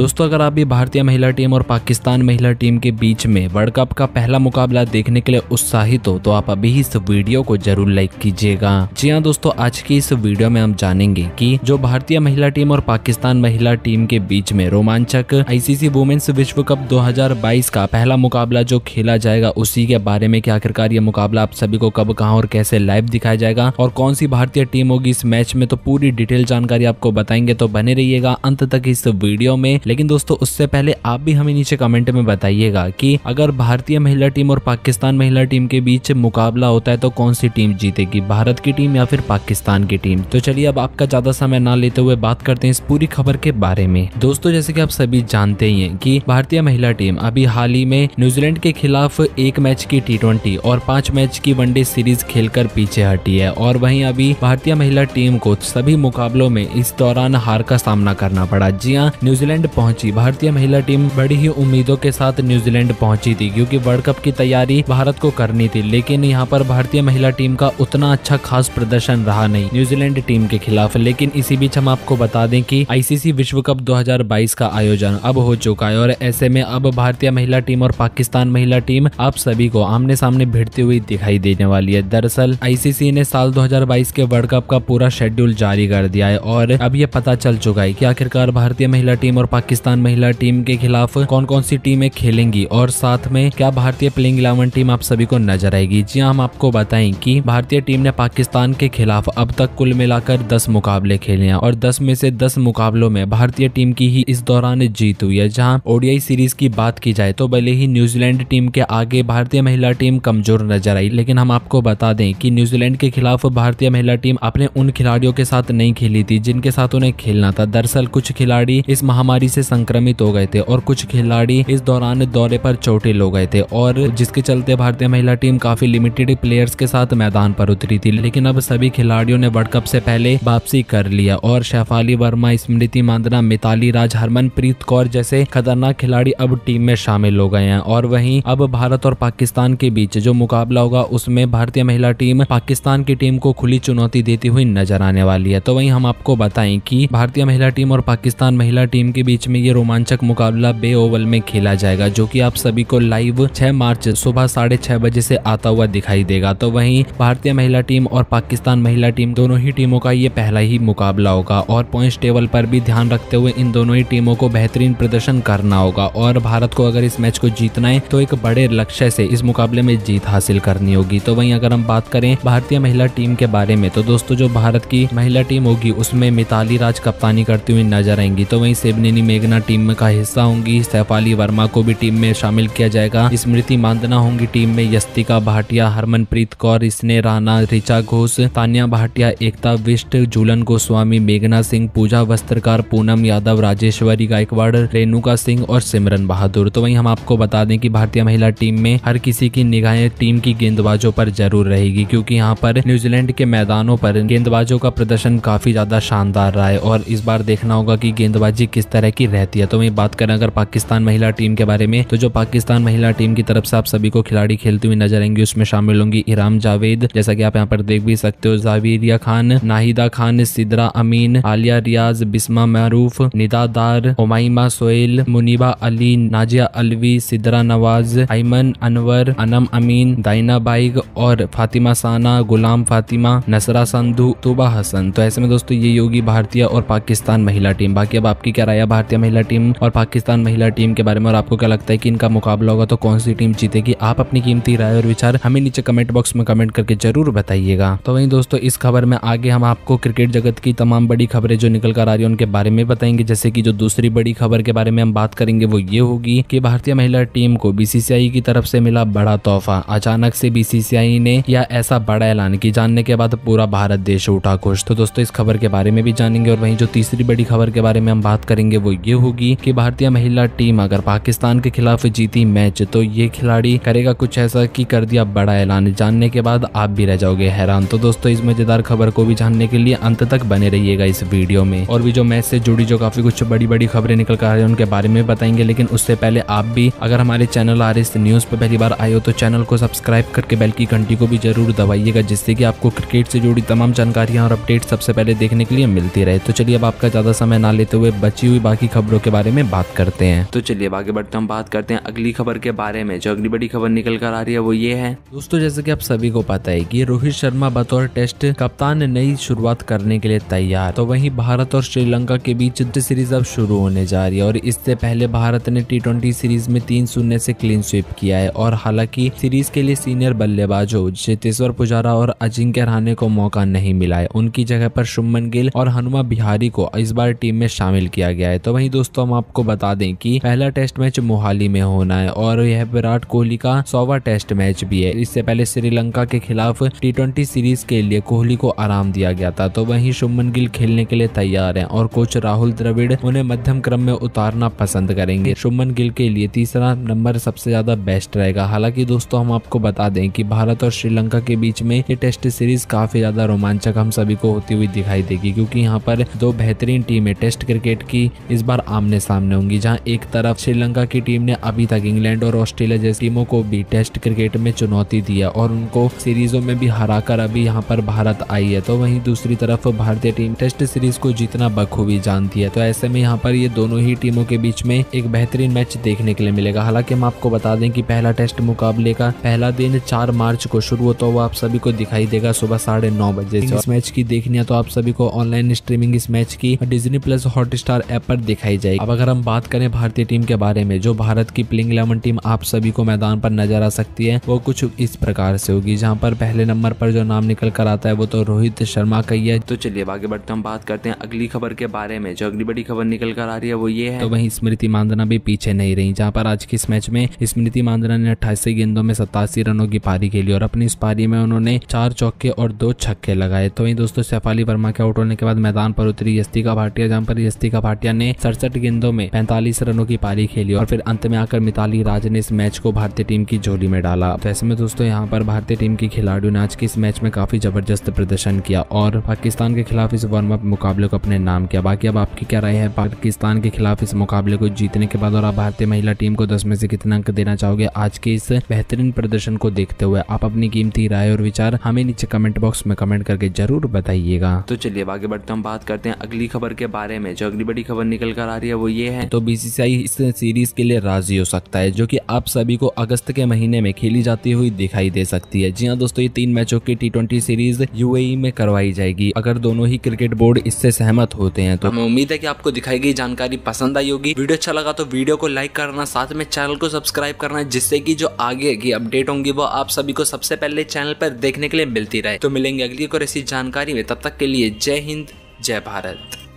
दोस्तों अगर आप भी भारतीय महिला टीम और पाकिस्तान महिला टीम के बीच में वर्ल्ड कप का पहला मुकाबला देखने के लिए उत्साहित हो तो आप अभी इस वीडियो को जरूर लाइक कीजिएगा जी हाँ दोस्तों आज की इस वीडियो में हम जानेंगे की जो भारतीय महिला टीम और पाकिस्तान महिला टीम के बीच में रोमांचक आईसीसी वुमेन्स विश्व कप दो का पहला मुकाबला जो खेला जाएगा उसी के बारे में की आखिरकार ये मुकाबला आप सभी को कब कहा और कैसे लाइव दिखाया जाएगा और कौन सी भारतीय टीम होगी इस मैच में तो पूरी डिटेल जानकारी आपको बताएंगे तो बने रहिएगा अंत तक इस वीडियो में लेकिन दोस्तों उससे पहले आप भी हमें नीचे कमेंट में बताइएगा कि अगर भारतीय महिला टीम और पाकिस्तान महिला टीम के बीच मुकाबला होता है तो कौन सी टीम जीतेगी भारत की टीम या फिर पाकिस्तान की टीम तो चलिए अब आपका ज्यादा समय ना लेते हुए बात करते हैं इस पूरी खबर के बारे में दोस्तों जैसे की आप सभी जानते ही हैं की भारतीय महिला टीम अभी हाल ही में न्यूजीलैंड के खिलाफ एक मैच की टी और पांच मैच की वनडे सीरीज खेलकर पीछे हटी है और वही अभी भारतीय महिला टीम को सभी मुकाबलों में इस दौरान हार का सामना करना पड़ा जी हाँ न्यूजीलैंड पहुंची भारतीय महिला टीम बड़ी ही उम्मीदों के साथ न्यूजीलैंड पहुंची थी क्योंकि वर्ल्ड कप की तैयारी भारत को करनी थी लेकिन यहाँ पर भारतीय महिला टीम का उतना अच्छा खास प्रदर्शन रहा नहीं न्यूजीलैंड टीम के खिलाफ लेकिन इसी बीच हम आपको बता दें कि आईसीसी विश्व कप 2022 का आयोजन अब हो चुका है और ऐसे में अब भारतीय महिला टीम और पाकिस्तान महिला टीम आप सभी को आमने सामने भिड़ती हुई दिखाई देने वाली है दरअसल आईसीसी ने साल 2022 के वर्ल्ड कप का पूरा शेड्यूल जारी कर दिया है और अब ये पता चल चुका है की आखिरकार भारतीय महिला टीम और पाकिस्तान महिला टीम के खिलाफ कौन कौन सी टीमें खेलेंगी और साथ में क्या भारतीय प्लेइंग इलेवन टीम आप सभी को नजर आएगी जी हाँ, हम आपको बताएं कि भारतीय टीम ने पाकिस्तान के खिलाफ अब तक कुल मिलाकर दस मुकाबले खेले हैं और दस में से दस मुकाबलों में भारतीय टीम की ही इस दौरान जीत हुई है जहाँ ओडीआई सीरीज की बात की जाए तो भले ही न्यूजीलैंड टीम के आगे भारतीय महिला टीम कमजोर नजर आई लेकिन हम आपको बता दें कि न्यूजीलैंड के खिलाफ भारतीय महिला टीम अपने उन खिलाड़ियों के साथ नहीं खेली थी जिनके साथ उन्हें खेलना था दरअसल कुछ खिलाड़ी इस महामारी से संक्रमित हो गए थे और कुछ खिलाड़ी इस दौरान दौरे पर चोटिल हो गए थे और जिसके चलते भारतीय महिला टीम काफी लिमिटेड प्लेयर्स के साथ मैदान पर उतरी थी लेकिन अब सभी खिलाड़ियों ने वर्ल्ड कप से पहले वापसी कर लिया और शेफाली वर्मा स्मृति मांदना मिताली राज हरमनप्रीत कौर जैसे खतरनाक खिलाड़ी अब टीम में शामिल हो गए हैं और वहीं अब भारत और पाकिस्तान के बीच जो मुकाबला होगा उसमें भारतीय महिला टीम पाकिस्तान की टीम को खुली चुनौती देती हुई नजर आने वाली है तो वहीं हम आपको बताएं कि भारतीय महिला टीम और पाकिस्तान महिला टीम के बीच बीच में ये रोमांचक मुकाबला बे ओवल में खेला जाएगा जो कि आप सभी को लाइव 6 मार्च सुबह साढ़े छह बजे से आता हुआ दिखाई देगा तो वहीं भारतीय महिला टीम और पाकिस्तान महिला टीम दोनों ही टीमों का ये पहला ही मुकाबला होगा और पॉइंट टेबल पर भी ध्यान रखते हुए इन दोनों ही टीमों को बेहतरीन प्रदर्शन करना होगा और भारत को अगर इस मैच को जीतना है तो एक बड़े लक्ष्य से इस मुकाबले में जीत हासिल करनी होगी तो वही अगर हम बात करें भारतीय महिला टीम के बारे में तो दोस्तों जो भारत की महिला टीम होगी उसमें मिताली राज कप्तानी करती हुई नजर आएंगी तो वहीं सेबनिनी मेघना टीम का हिस्सा होंगी सैफाली वर्मा को भी टीम में शामिल किया जाएगा स्मृति मांदना होंगी टीम में यस्तिका भाटिया हरमनप्रीत कौर स्ने राणा ऋचा घोष तानिया भाटिया एकता विष्ट झूलन गोस्वामी मेघना सिंह पूजा वस्त्रकार पूनम यादव राजेश्वरी गायकवाड़ रेणुका सिंह और सिमरन बहादुर तो वहीं हम आपको बता दें कि भारतीय महिला टीम में हर किसी की निगाहें टीम की गेंदबाजों पर जरूर रहेगी क्योंकि यहाँ पर न्यूजीलैंड के मैदानों पर गेंदबाजों का प्रदर्शन काफी ज्यादा शानदार रहा है और इस बार देखना होगा की गेंदबाजी किस तरह की की रहती है तो वही बात करें अगर पाकिस्तान महिला टीम के बारे में तो जो पाकिस्तान महिला टीम की तरफ से आप सभी को खिलाड़ी खेलती हुई नजर आएंगी उसमें शामिल होंगी इराम जावेद जैसा की आप यहाँ पर देख भी सकते हो जावीरिया खान नाहिदा खान सिदरा अमीन आलिया रियाज बिस्मा मारूफ निदा दार ओमाइमा सोहेल मुनीबा अली नाजिया अलवी सिदरा नवाज आयमन अनवर अनम अमीन दाइना बाइग और फातिमा साना गुलाम फातिमा नसरा संधु तुबा हसन तो ऐसे में दोस्तों ये योगी भारतीय और पाकिस्तान महिला टीम बाकी अब आपकी क्या राय भारतीय भारतीय महिला टीम और पाकिस्तान महिला टीम के बारे में और आपको क्या लगता है कि इनका मुकाबला होगा तो कौन सी टीम जीतेगी आप अपनी कीमती राय और विचार हमें नीचे कमेंट बॉक्स में कमेंट करके जरूर बताइएगा तो वही दोस्तों इस खबर में आगे हम आपको क्रिकेट जगत की तमाम बड़ी खबरें जो निकल कर आ रही है उनके बारे में बताएंगे जैसे की जो दूसरी बड़ी खबर के बारे में हम बात करेंगे वो ये होगी की भारतीय महिला टीम को बीसीसीआई की तरफ से मिला बड़ा तोहफा अचानक से बीसीसीआई ने या ऐसा बड़ा ऐलान की जानने के बाद पूरा भारत देश उठा खुश तो दोस्तों इस खबर के बारे में भी जानेंगे और वहीं जो तीसरी बड़ी खबर के बारे में हम बात करेंगे वो ये होगी कि भारतीय महिला टीम अगर पाकिस्तान के खिलाफ जीती मैच तो ये खिलाड़ी करेगा कुछ ऐसा कि कर दिया बड़ा ऐलान जानने के बाद आप भी रह जाओगे हैरान तो दोस्तों इस मजेदार खबर को भी जानने के लिए अंत तक बने रहिएगा इस वीडियो में और भी जो मैच से जुड़ी जो काफी कुछ बड़ी बड़ी खबरें निकल कर आ रही है उनके बारे में बताएंगे लेकिन उससे पहले आप भी अगर हमारे चैनल आर एस न्यूज पर पहली बार आए हो तो चैनल को सब्सक्राइब करके बेल की घंटी को भी जरूर दबाइएगा जिससे कि आपको क्रिकेट से जुड़ी तमाम जानकारियां और अपडेट सबसे पहले देखने के लिए मिलती रहे तो चलिए अब आपका ज्यादा समय ना लेते हुए बची हुई बाकी खबरों के बारे में बात करते हैं तो चलिए आगे बढ़ते हम बात करते हैं अगली खबर के बारे में जो अगली बड़ी खबर निकल कर आ रही है वो ये है दोस्तों जैसे की आप सभी को पता है की रोहित शर्मा बतौर टेस्ट कप्तान नई शुरुआत करने के लिए तैयार तो वही भारत और श्रीलंका के बीच सीरीज अब शुरू होने जा रही है और इससे पहले भारत ने टी सीरीज में तीन शून्य से क्लीन स्वीप किया है और हालांकि सीरीज के लिए सीनियर बल्लेबाज हो चेतेश्वर पुजारा और अजिंक्य रहाने को मौका नहीं मिला है उनकी जगह पर शुभमन गिल और हनुमा बिहारी को इस बार टीम में शामिल किया गया है तो तो वहीं दोस्तों हम आपको बता दें कि पहला टेस्ट मैच मोहाली में होना है और यह विराट कोहली का सौवा टेस्ट मैच भी है इससे पहले श्रीलंका के खिलाफ टी सीरीज के लिए कोहली को आराम दिया गया था तो वही शुभमन गिल खेलने के लिए तैयार है और कोच राहुल द्रविड़ उन्हें मध्यम क्रम में उतारना पसंद करेंगे शुभमन गिल के लिए तीसरा नंबर सबसे ज्यादा बेस्ट रहेगा हालांकि दोस्तों हम आपको बता दें कि भारत और श्रीलंका के बीच में ये टेस्ट सीरीज काफी ज्यादा रोमांचक हम सभी को होती हुई दिखाई देगी क्योंकि यहाँ पर दो बेहतरीन टीमें टेस्ट क्रिकेट की इस इस बार आमने सामने होंगी जहां एक तरफ श्रीलंका की टीम ने अभी तक इंग्लैंड और ऑस्ट्रेलिया जैसी टीमों को भी टेस्ट क्रिकेट में चुनौती दी है और उनको सीरीजों में भी कर अभी यहाँ पर भारत आई है तो वहीं दूसरी तरफ भारतीय टीम टेस्ट सीरीज को जीतना बखूबी जानती है तो ऐसे में यहाँ पर ये दोनों ही टीमों के बीच में एक बेहतरीन मैच देखने के लिए मिलेगा हालांकि हम आपको बता दें कि पहला टेस्ट मुकाबले का पहला दिन चार मार्च को शुरू होता हुआ आप सभी को दिखाई देगा सुबह साढ़े नौ बजे इस मैच की देखनी है तो आप सभी को ऑनलाइन स्ट्रीमिंग इस मैच की डिजनी प्लस हॉटस्टार ऐप पर दिखाई जाएगी अब अगर हम बात करें भारतीय टीम के बारे में जो भारत की प्लेइंग इलेवन टीम आप सभी को मैदान पर नजर आ सकती है वो कुछ इस प्रकार से होगी जहाँ पर पहले नंबर पर जो नाम निकल कर आता है वो तो रोहित शर्मा का ही है तो चलिए आगे बढ़ते हम बात करते हैं अगली खबर के बारे में जो अगली बड़ी खबर निकल कर आ रही है वो ये है तो वही स्मृति मांदना भी पीछे नहीं रही जहाँ पर आज के इस मैच में स्मृति मांदना ने अट्ठासी गेंदों में सतासी रनों की पारी खेली और अपनी इस पारी में उन्होंने चार चौके और दो छक्के लगाए तो वही दोस्तों शेफाली वर्मा के आउट होने के बाद मैदान पर उतरी यस्तिका भाटिया जहाँ पर यस्तिका भाटिया ने सड़सठ गेंदों में पैंतालीस रनों की पारी खेली और फिर अंत में आकर मिताली राज ने इस मैच को भारतीय टीम की जोली में डाला वैसे तो में दोस्तों यहाँ पर भारतीय टीम के खिलाड़ियों ने आज के इस मैच में काफी जबरदस्त प्रदर्शन किया और पाकिस्तान के खिलाफ इस वार्म अप मुकाबले को अपने नाम किया बाकी अब आपकी क्या राय है पाकिस्तान के खिलाफ इस मुकाबले को जीतने के बाद और आप भारतीय महिला टीम को दस में से कितना अंक देना चाहोगे आज के इस बेहतरीन प्रदर्शन को देखते हुए आप अपनी कीमती राय और विचार हमें नीचे कमेंट बॉक्स में कमेंट करके जरूर बताइएगा तो चलिए आगे बढ़ते हम बात करते हैं अगली खबर के बारे में जो अगली बड़ी खबर निकल निकल कर आ रही है वो ये है तो बीसीसीआई इस सीरीज के लिए राजी हो सकता है जो कि आप सभी को अगस्त के महीने में खेली जाती हुई दिखाई दे सकती है जी हाँ दोस्तों ये तीन मैचों की टी सीरीज यूएई में करवाई जाएगी अगर दोनों ही क्रिकेट बोर्ड इससे सहमत होते हैं तो हमें उम्मीद है की आपको दिखाई गई जानकारी पसंद आई होगी वीडियो अच्छा लगा तो वीडियो को लाइक करना साथ में चैनल को सब्सक्राइब करना जिससे की जो आगे की अपडेट होंगी वो आप सभी को सबसे पहले चैनल पर देखने के लिए मिलती रहे तो मिलेंगे अगली और ऐसी जानकारी में तब तक के लिए जय हिंद जय भारत